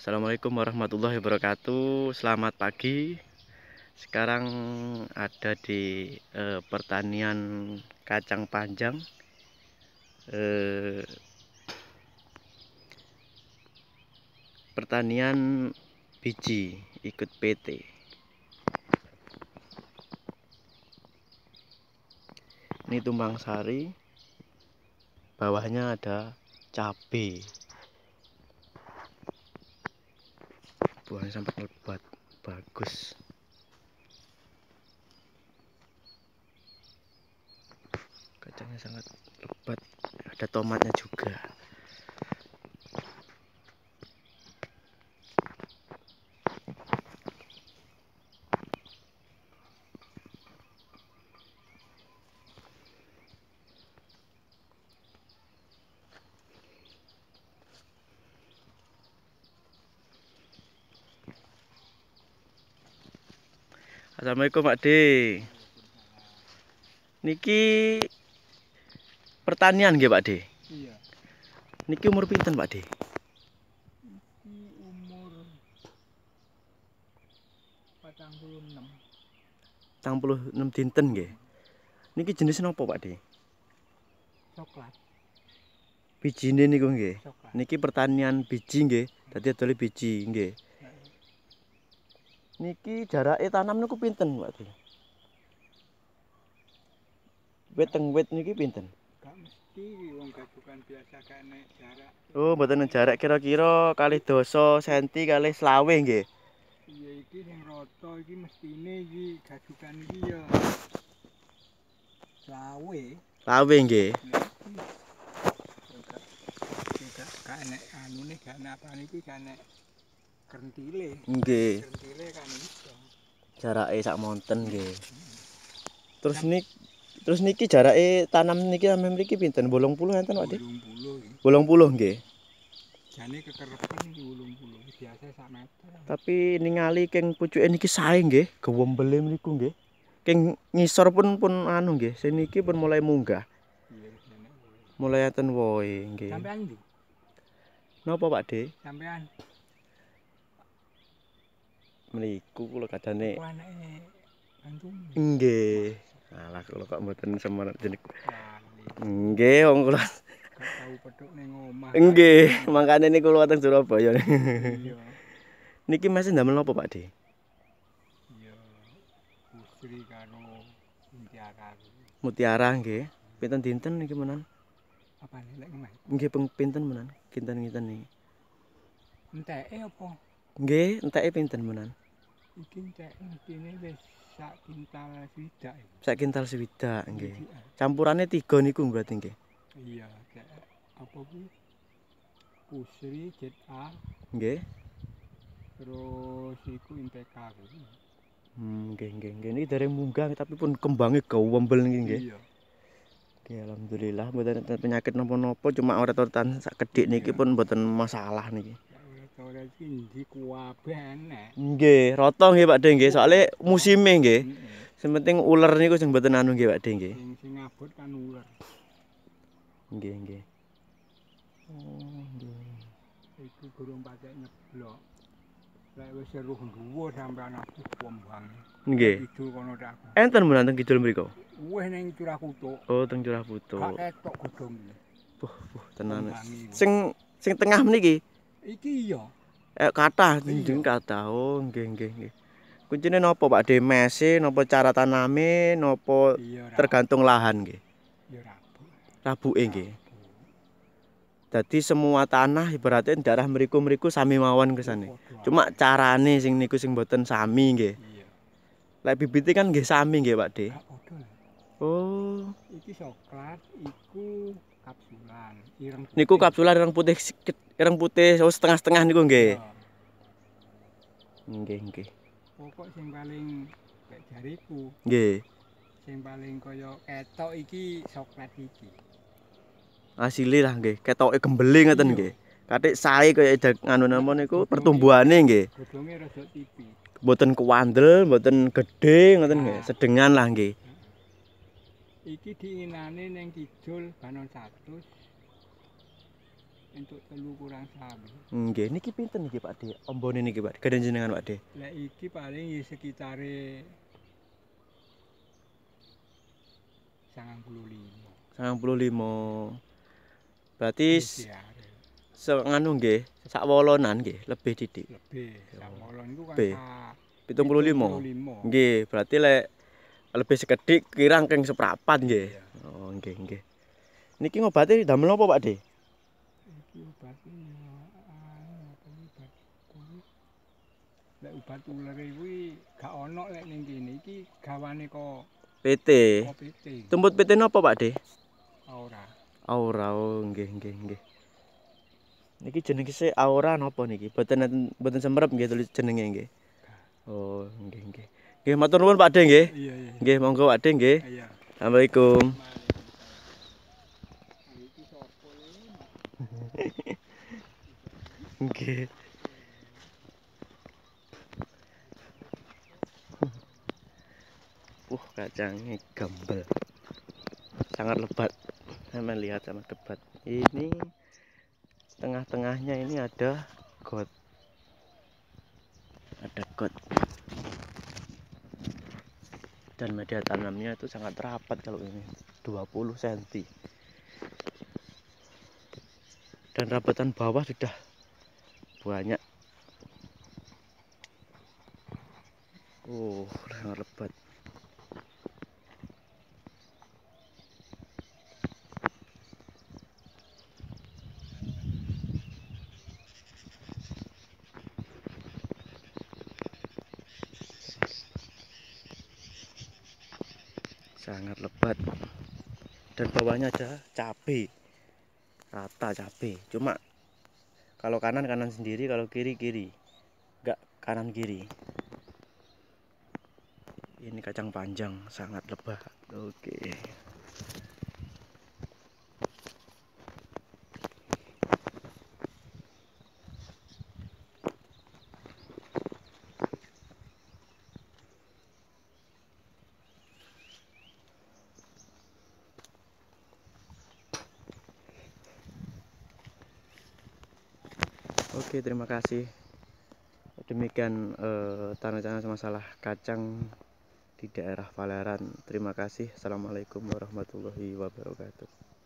Assalamualaikum warahmatullahi wabarakatuh Selamat pagi Sekarang ada di e, pertanian kacang panjang e, Pertanian biji ikut PT Ini tumbang sari Bawahnya ada cabai buahnya sampai lebat bagus kacangnya sangat lebat ada tomatnya juga Assalamualaikum Pak D. Niki pertanian nggih Pak D. Iya. Niki umur pinten Pak D? Niki umur 66 46 dinten nggih. Niki jenis nopo Pak D? Coklat. Bijine niku nggih. Niki pertanian biji nggih. Dadi adole biji nggih. Niki jarake tanam niku pinten, Pak? Weteng wet niki pinten? Enggak mesti wong gabukan biasa kene jarak. Oh, mboten jarak kira-kira kalih dasa senti kalih selawe nggih. Iya iki sing rata iki mestine iki gabukan iki ya. Selawe. Selawe nggih. Enggak kene anu nih gak napa niki gak kentile. Nggih. Kentile kan iso. Jarake sak monten nggih. Hmm. Terus niki terus niki jarake tanam niki ame mriki pinten? 80 enten, Pak Dik? 80 nggih. 80 nggih. Jane kekerepan iki 80, biasa sak meter. Tapi ningali keng pucuke niki sae nggih, gewembele mriku nggih. Keng ngisor pun pun anu nggih, seniki pun mulai munggah. Mulai enten woe nggih. Sampean ndi? Napa, Pak Dik? Sampean mriku kula kadane nggih alah kula kok mboten semerat jeneng nggih wong tau petuk ning omah nggih mangkane niku kula wonten Surabaya niki mas ndamel napa Pak De iya istri karo mutiara mutiara nggih pinten dinten niki menan apa nek nggih pinten menan kinten-kinten niki entek opo nggih entek pinten menan Iki cek intine wis sak kintal swidak. Sak kintal swidak nggih. Campurane 3 niku berarti nggih. Iya, cek apa ku? Kusri cet A. Nggih. Terus iku intek A. Hmm, nggih nggih nggih. Ini dari munggah tapi pun kembangnya gawembel nggih nggih. Iya. Oke, alhamdulillah mboten penyakit nopo-nopo cuma ora tertan sak kedik niki pun mboten masalah niki. Kalau di kuaban. Nggih, rotong nggih Pak Deng nggih, soal e nggih. Sementing ular niku sing mboten anu nggih Pak Deng nggih. Sing sing ngabut kan ular. Nggih, nggih. Oh, nggih. Iku gurung pacak nyeblok. Lek wis seru nduwo sampe ana kumbang. Nggih. Kidul kono tak. Enten mun nanteng kidul mriku. Wis ning curah kutuk. Oh, teng curah kutuk. Kak ketok gedung. Buh, buh, tenan. Sing sing tengah meniki. Iki iya. Eh kathah jeneng kathah. Oh nggih nggih nggih. Kuncine napa Pak De, e napa cara taname napa tergantung lahan nggih. Ya rabu. Rabuke nggih. Dadi semua tanah ibaratnya darah mriku-mriku sami mawon kersane. Oh, Cuma carane sing niku sing boten sami nggih. Iya. Lek bibite kan nggih sami nggih Pak De. Oh, iki coklat iku kapsulan ireng. Niku kapsulan ireng putih ireng putih oh setengah-setengah niku nggih. Nggih, nggih. Pokok sing paling kayak jariku. Nggih. Sing paling kaya ketok iki coklat iki. Asile lah nggih, ketoke gembeli ngoten nggih. Katik sae kaya anu napa niku pertumbuhane nggih. Godhonge rada tipis. Mboten kuwandel, mboten gedhe ngoten nggih, nah. sedengan lah nggih. Iki diinane ning judul banon 100. Untuk telu kurang sami. Nggih, niki pinten niki Pak De? Ambone niki Pak, gedhe jenengan Pak De. Lah iki paling ya sekitare 95. 95. Berarti nganu nggih, sak wolonan nggih, lebih titik. Lebih. Sak wolon iku kan 75. Nggih, berarti lek lebih sekedhik kirang keng seprapat nggih. Oh, nggih nggih. Niki ngobati damel apa Pak De? iki obat ini anu apa ini kuwi lek obat ular iki gak ono lek ning kene iki gawane kok PT tumbut PT nopo Pak De Aura Aura oh nggih nggih nggih niki jenenge se Aura nopo niki boten boten semerep nggih tulis jenenge nggih oh nggih nggih nggih matur nuwun Pak De nggih nggih monggo Pak De nggih Assalamualaikum. Oke, Uh, kacangnya gembel. Sangat lebat. Sama lihat sama debat. Ini tengah-tengahnya ini ada got. Ada got. Dan media tanamnya itu sangat rapat kalau ini. 20 cm dan rapatan bawah sudah banyak oh uh, sangat lebat sangat lebat dan bawahnya ada cabai rata cabe cuma kalau kanan kanan sendiri kalau kiri kiri enggak kanan kiri ini kacang panjang sangat lebat oke okay. Oke, terima kasih. Demikian eh, tanah-tanah masalah kacang di daerah Valeran. Terima kasih. Assalamualaikum warahmatullahi wabarakatuh.